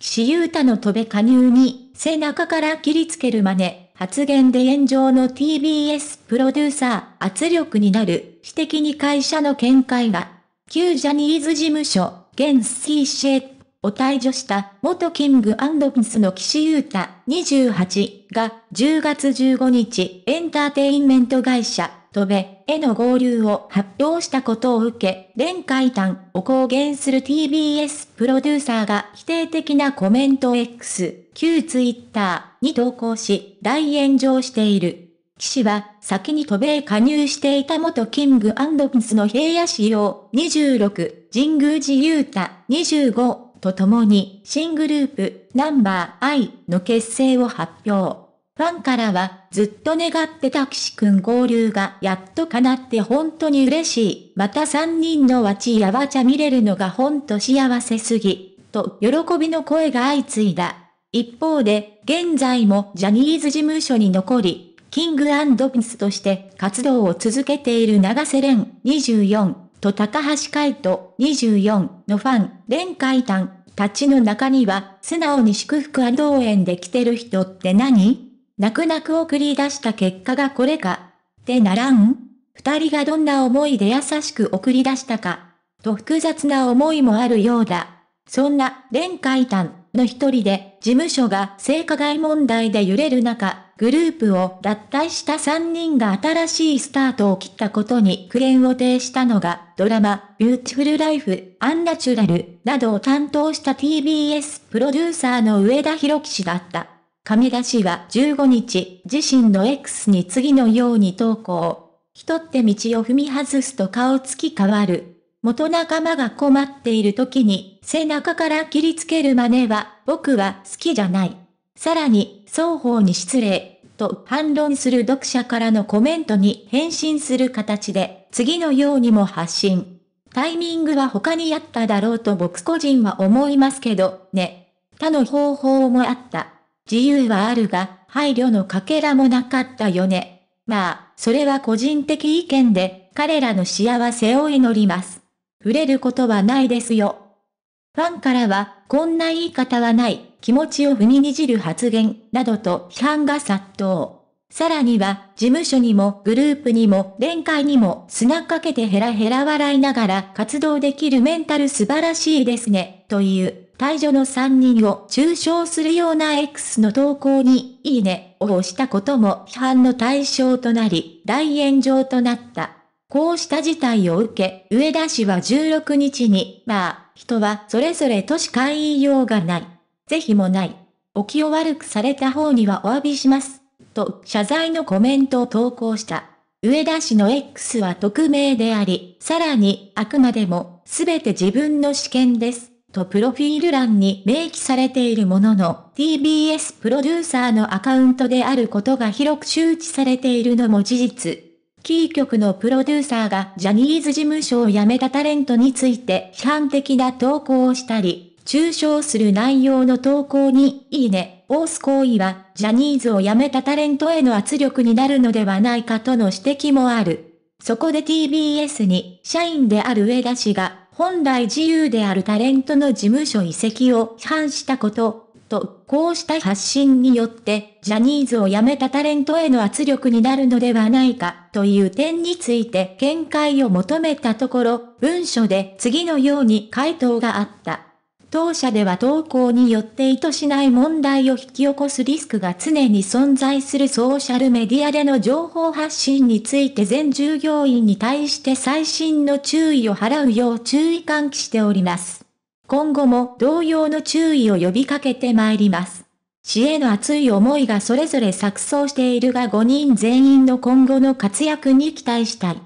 岸優太の飛べ加入に背中から切りつける真似、発言で炎上の TBS プロデューサー、圧力になる、私的に会社の見解が、旧ジャニーズ事務所、現スキーシェを退場した元キングアンスの岸優太28が10月15日エンターテインメント会社ドベへの合流を発表したことを受け、連会談を公言する TBS プロデューサーが否定的なコメント X、旧ツイッターに投稿し、大炎上している。騎士は、先に渡米加入していた元キングアンスの平野仕様26、神宮寺雄太25と共に、新グループ、ナンバー I の結成を発表。ファンからは、ずっと願ってた岸くん合流がやっと叶って本当に嬉しい。また3人のわちやわちゃ見れるのがほんと幸せすぎ。と、喜びの声が相次いだ。一方で、現在もジャニーズ事務所に残り、キングピスとして活動を続けている長瀬廉24と高橋海人24のファン、廉海丹たちの中には、素直に祝福は応援できてる人って何泣く泣く送り出した結果がこれか、ってならん二人がどんな思いで優しく送り出したか、と複雑な思いもあるようだ。そんな、連海丹の一人で、事務所が性加害問題で揺れる中、グループを脱退した三人が新しいスタートを切ったことに苦言を呈したのが、ドラマ、ビューティフルライフ、アンナチュラル、などを担当した TBS プロデューサーの上田博樹氏だった。亀田氏は15日、自身の X に次のように投稿。人って道を踏み外すと顔つき変わる。元仲間が困っている時に、背中から切りつける真似は、僕は好きじゃない。さらに、双方に失礼、と反論する読者からのコメントに返信する形で、次のようにも発信。タイミングは他にあっただろうと僕個人は思いますけど、ね。他の方法もあった。自由はあるが、配慮のかけらもなかったよね。まあ、それは個人的意見で、彼らの幸せを祈ります。触れることはないですよ。ファンからは、こんな言い方はない、気持ちを踏みにじる発言、などと批判が殺到。さらには、事務所にも、グループにも、連会にも、砂かけてヘラヘラ笑いながら活動できるメンタル素晴らしいですね、という。退場の3人を中傷するような X の投稿に、いいね、を押したことも批判の対象となり、大炎上となった。こうした事態を受け、上田氏は16日に、まあ、人はそれぞれ都市会言いようがない。是非もない。お気を悪くされた方にはお詫びします。と、謝罪のコメントを投稿した。上田氏の X は匿名であり、さらに、あくまでも、すべて自分の試験です。とプロフィール欄に明記されているものの、TBS プロデューサーのアカウントであることが広く周知されているのも事実。キー局のプロデューサーがジャニーズ事務所を辞めたタレントについて批判的な投稿をしたり、中傷する内容の投稿に、いいね、押す行為は、ジャニーズを辞めたタレントへの圧力になるのではないかとの指摘もある。そこで TBS に、社員である上田氏が、本来自由であるタレントの事務所移籍を批判したこと、と、こうした発信によって、ジャニーズを辞めたタレントへの圧力になるのではないか、という点について見解を求めたところ、文書で次のように回答があった。当社では投稿によって意図しない問題を引き起こすリスクが常に存在するソーシャルメディアでの情報発信について全従業員に対して最新の注意を払うよう注意喚起しております。今後も同様の注意を呼びかけてまいります。死への熱い思いがそれぞれ錯綜しているが5人全員の今後の活躍に期待したい。